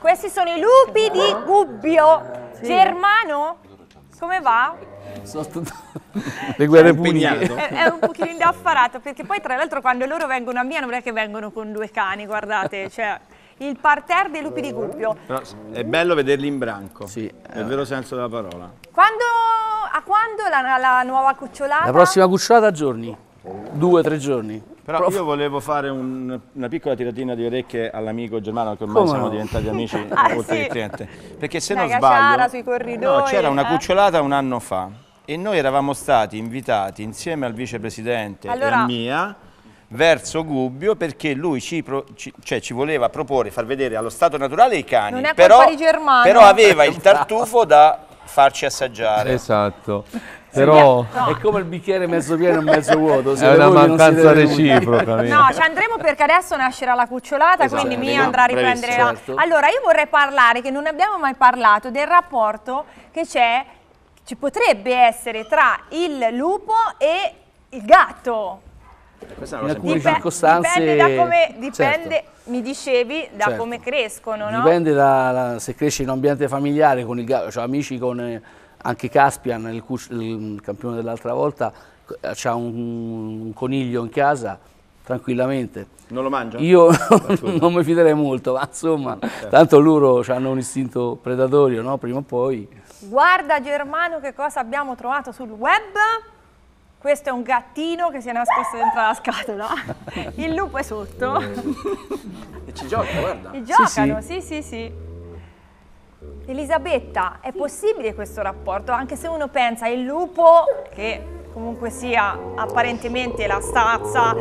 Questi sono i lupi di Gubbio. Sì. Germano, come va? le guerre cioè, puniche è, è, un pochino indaffarato perché poi tra l'altro quando loro vengono a Mia non è che vengono con due cani guardate cioè il parterre dei lupi di Gubbio Però è bello vederli in branco sì nel vero senso della parola quando, a quando la, la nuova cucciolata? la prossima cucciolata a giorni due tre giorni però Prof. io volevo fare un, una piccola tiratina di orecchie all'amico Germano, che ormai Come siamo diventati amici ah, oltre sì. che cliente. Perché se una non sbaglio... sui corridoi. No, c'era eh? una cucciolata un anno fa e noi eravamo stati invitati insieme al vicepresidente allora... e a mia verso Gubbio perché lui ci, pro, ci, cioè, ci, voleva proporre, far vedere allo stato naturale i cani, non è però, di però aveva il tartufo da farci assaggiare. Esatto. Però... No. È come il bicchiere mezzo pieno e mezzo vuoto. È una mancanza reciproca. no, ci andremo perché adesso nascerà la cucciolata, esatto, quindi Mia andrà a riprendere Certo. Allora, io vorrei parlare, che non abbiamo mai parlato, del rapporto che c'è, ci potrebbe essere tra il lupo e il gatto. in alcune una circostanze... Dipende da come... Certo. Dipende... Certo mi dicevi da certo. come crescono, no? Dipende da, da, se cresci in un ambiente familiare con il gatto, cioè amici con, eh, anche Caspian, il, il campione dell'altra volta, ha un, un coniglio in casa, tranquillamente. Non lo mangia? Io ah, non mi fiderei molto, ma insomma, certo. tanto loro hanno un istinto predatorio, no? Prima o poi. Guarda Germano che cosa abbiamo trovato sul web. Questo è un gattino che si è nascosto dentro la scatola, il lupo è sotto. e ci gioca, guarda. E giocano, sì, sì, sì. sì. Elisabetta, è possibile questo rapporto? Anche se uno pensa il lupo, che comunque sia apparentemente la stazza,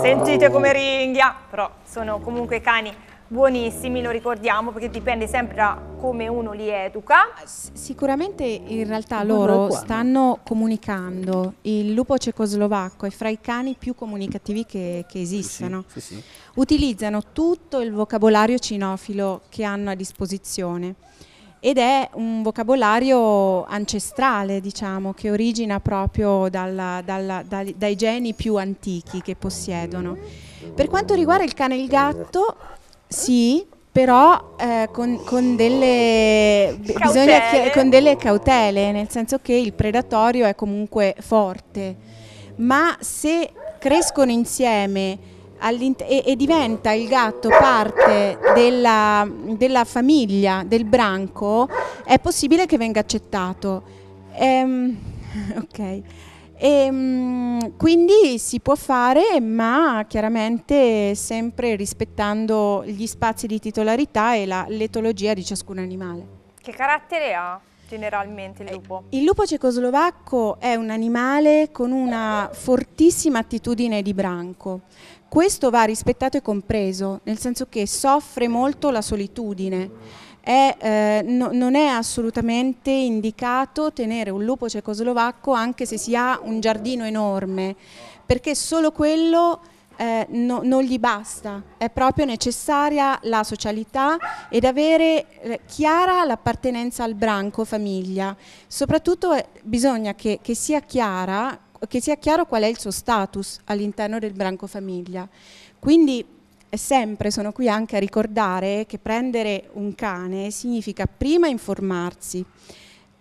sentite come ringhia, però sono comunque cani buonissimi, lo ricordiamo, perché dipende sempre da come uno li educa. Sicuramente in realtà loro stanno comunicando, il lupo cecoslovacco è fra i cani più comunicativi che, che esistano. Sì, sì, sì. Utilizzano tutto il vocabolario cinofilo che hanno a disposizione ed è un vocabolario ancestrale, diciamo, che origina proprio dalla, dalla, dai, dai geni più antichi che possiedono. Per quanto riguarda il cane e il gatto, sì, però eh, con, con, delle, cautele. con delle cautele, nel senso che il predatorio è comunque forte, ma se crescono insieme e, e, diventa il gatto parte della, della, famiglia, del branco, è possibile che venga accettato. Ehm, ok. E, ehm, quindi si può fare, ma chiaramente sempre rispettando gli spazi di titolarità e la l'etologia di ciascun animale. Che carattere ha? generalmente il eh, lupo? Il lupo cecoslovacco è un animale con una fortissima attitudine di branco. Questo va rispettato e compreso, nel senso che soffre molto la solitudine. È, eh, no, non è assolutamente indicato tenere un lupo cecoslovacco anche se si ha un giardino enorme, perché solo quello eh, no, non gli basta, è proprio necessaria la socialità ed avere eh, chiara l'appartenenza al branco famiglia. Soprattutto eh, bisogna che, che, sia chiara, che sia chiaro qual è il suo status all'interno del branco famiglia. Quindi sempre sono qui anche a ricordare che prendere un cane significa prima informarsi,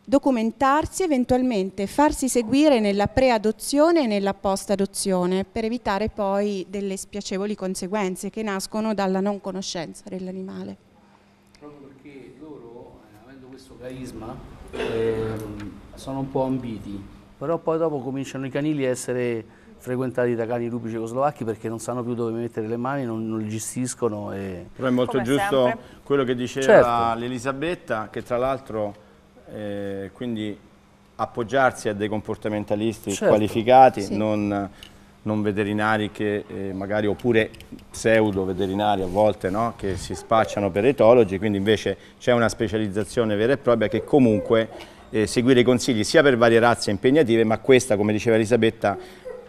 documentarsi, eventualmente farsi seguire nella pre-adozione e nella post-adozione per evitare poi delle spiacevoli conseguenze che nascono dalla non conoscenza dell'animale. Proprio perché loro, eh, avendo questo carisma, eh, sono un po' ambiti, però poi dopo cominciano i canili a essere frequentati da cani lupi cecoslovacchi perché non sanno più dove mettere le mani, non, non li gestiscono. E... Però è molto Come giusto sempre. quello che diceva certo. l'Elisabetta, che tra l'altro eh, quindi appoggiarsi a dei comportamentalisti certo. qualificati, sì. non, non, veterinari che eh, magari, oppure pseudo veterinari a volte, no? che si spacciano per etologi, quindi invece c'è una specializzazione vera e propria che comunque eh, seguire i consigli sia per varie razze impegnative, ma questa, come diceva Elisabetta,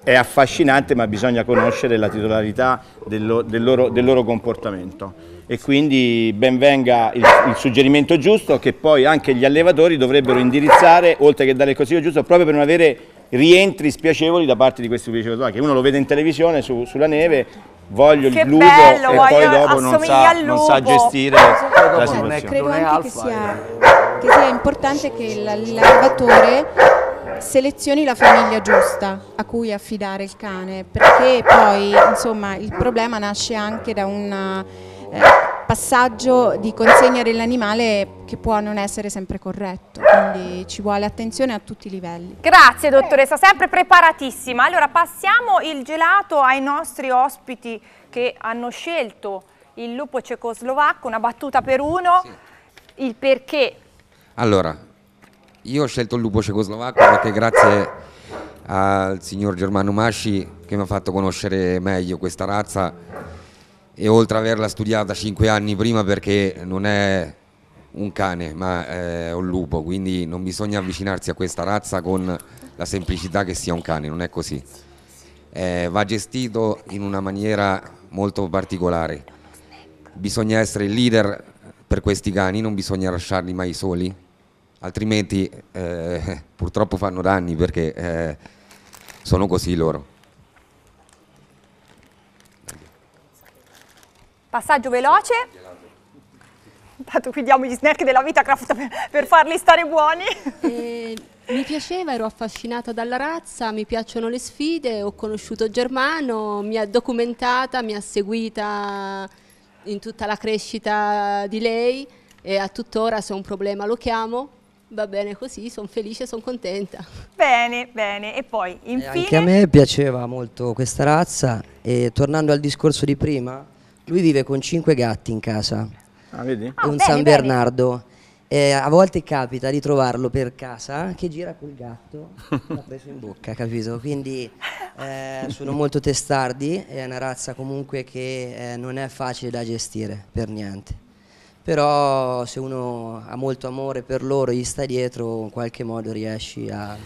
è affascinante ma bisogna conoscere la titolarità del, del, loro, del loro, comportamento e quindi benvenga il, il suggerimento giusto che poi anche gli allevatori dovrebbero indirizzare oltre che dare il consiglio giusto proprio per non avere rientri spiacevoli da parte di questi uffici che uno lo vede in televisione su, sulla neve voglio che il lupo bello, e poi dopo non sa, non sa, gestire la situazione credo anche che sia, eh. che sia importante che l'allevatore selezioni la famiglia giusta a cui affidare il cane, perché poi insomma, il problema nasce anche da un eh, passaggio di consegna dell'animale che può non essere sempre corretto, quindi ci vuole attenzione a tutti i livelli. Grazie dottoressa, sempre preparatissima. Allora passiamo il gelato ai nostri ospiti che hanno scelto il lupo cecoslovacco, una battuta per uno, sì. il perché. Allora, io ho scelto il lupo cecoslovacco perché grazie al signor Germano Masci che mi ha fatto conoscere meglio questa razza e oltre ad averla studiata cinque anni prima perché non è un cane ma è un lupo quindi non bisogna avvicinarsi a questa razza con la semplicità che sia un cane, non è così. Eh, va gestito in una maniera molto particolare. Bisogna essere il leader per questi cani, non bisogna lasciarli mai soli altrimenti eh, purtroppo fanno danni perché eh, sono così loro. Passaggio veloce. Intanto qui diamo gli snack della vita craft per, per farli stare buoni. Eh, mi piaceva, ero affascinata dalla razza, mi piacciono le sfide, ho conosciuto Germano, mi ha documentata, mi ha seguita in tutta la crescita di lei e a tuttora se ho un problema lo chiamo va bene così, sono felice, sono contenta. Bene, bene. E poi, infine... Eh, anche a me piaceva molto questa razza e tornando al discorso di prima, lui vive con cinque gatti in casa. Ah, vedi? È ah, un bene, San Bernardo. E a volte capita di trovarlo per casa che gira col gatto l'ha preso in bocca, capito? Quindi eh, sono molto testardi, è una razza comunque che eh, non è facile da gestire per niente però se uno ha molto amore per loro, gli sta dietro, in qualche modo riesci a...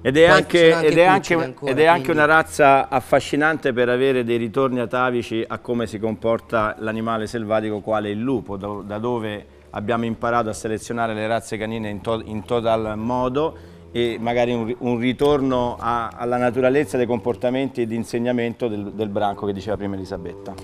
Ed è anche, anche, ed è anche, ancora, ed è anche una razza affascinante per avere dei ritorni atavici a come si comporta l'animale selvatico quale il lupo, da, da, dove abbiamo imparato a selezionare le razze canine in, to, in total modo e magari un, un ritorno a, alla naturalezza dei comportamenti e di insegnamento del, del branco che diceva prima Elisabetta.